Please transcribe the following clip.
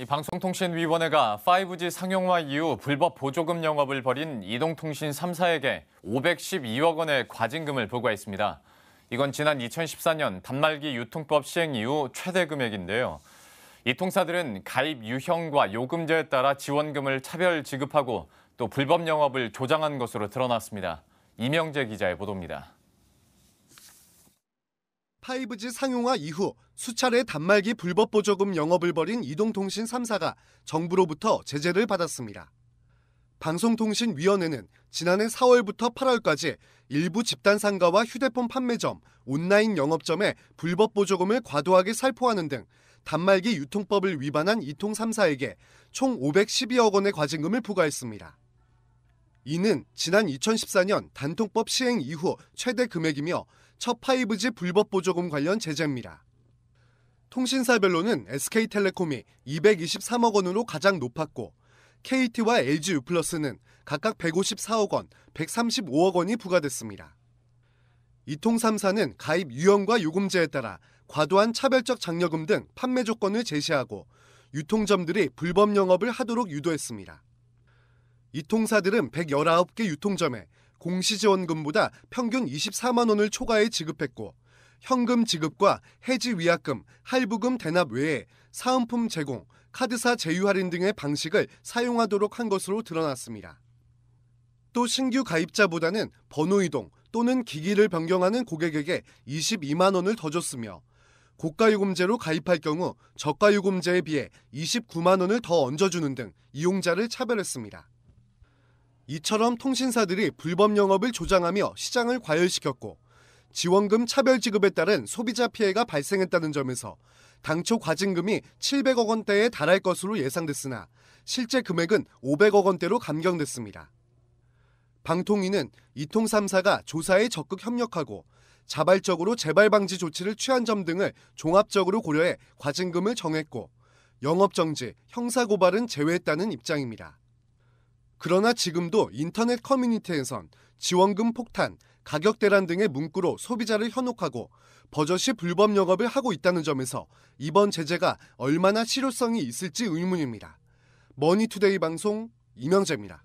이 방송통신위원회가 5G 상용화 이후 불법 보조금 영업을 벌인 이동통신 3사에게 512억 원의 과징금을 부과했습니다. 이건 지난 2014년 단말기 유통법 시행 이후 최대 금액인데요. 이 통사들은 가입 유형과 요금제에 따라 지원금을 차별 지급하고 또 불법 영업을 조장한 것으로 드러났습니다. 이명재 기자의 보도입니다. 5G 상용화 이후 수차례 단말기 불법 보조금 영업을 벌인 이동통신 3사가 정부로부터 제재를 받았습니다. 방송통신위원회는 지난해 4월부터 8월까지 일부 집단 상가와 휴대폰 판매점, 온라인 영업점에 불법 보조금을 과도하게 살포하는 등 단말기 유통법을 위반한 이통 3사에게 총 512억 원의 과징금을 부과했습니다. 이는 지난 2014년 단통법 시행 이후 최대 금액이며 첫 5G 불법 보조금 관련 제재입니다. 통신사별로는 SK텔레콤이 223억 원으로 가장 높았고 KT와 LG유플러스는 각각 154억 원, 135억 원이 부과됐습니다. 이통 3사는 가입 유형과 요금제에 따라 과도한 차별적 장려금 등 판매 조건을 제시하고 유통점들이 불법 영업을 하도록 유도했습니다. 이통사들은 119개 유통점에 공시지원금보다 평균 24만 원을 초과해 지급했고 현금 지급과 해지 위약금, 할부금 대납 외에 사은품 제공, 카드사 제휴 할인 등의 방식을 사용하도록 한 것으로 드러났습니다. 또 신규 가입자보다는 번호 이동 또는 기기를 변경하는 고객에게 22만 원을 더 줬으며 고가요금제로 가입할 경우 저가요금제에 비해 29만 원을 더 얹어주는 등 이용자를 차별했습니다. 이처럼 통신사들이 불법 영업을 조장하며 시장을 과열시켰고 지원금 차별 지급에 따른 소비자 피해가 발생했다는 점에서 당초 과징금이 700억 원대에 달할 것으로 예상됐으나 실제 금액은 500억 원대로 감경됐습니다. 방통위는 이통 3사가 조사에 적극 협력하고 자발적으로 재발 방지 조치를 취한 점 등을 종합적으로 고려해 과징금을 정했고 영업 정지, 형사 고발은 제외했다는 입장입니다. 그러나 지금도 인터넷 커뮤니티에선 지원금 폭탄, 가격 대란 등의 문구로 소비자를 현혹하고 버젓이 불법 영업을 하고 있다는 점에서 이번 제재가 얼마나 실효성이 있을지 의문입니다. 머니투데이 방송 이명재입니다.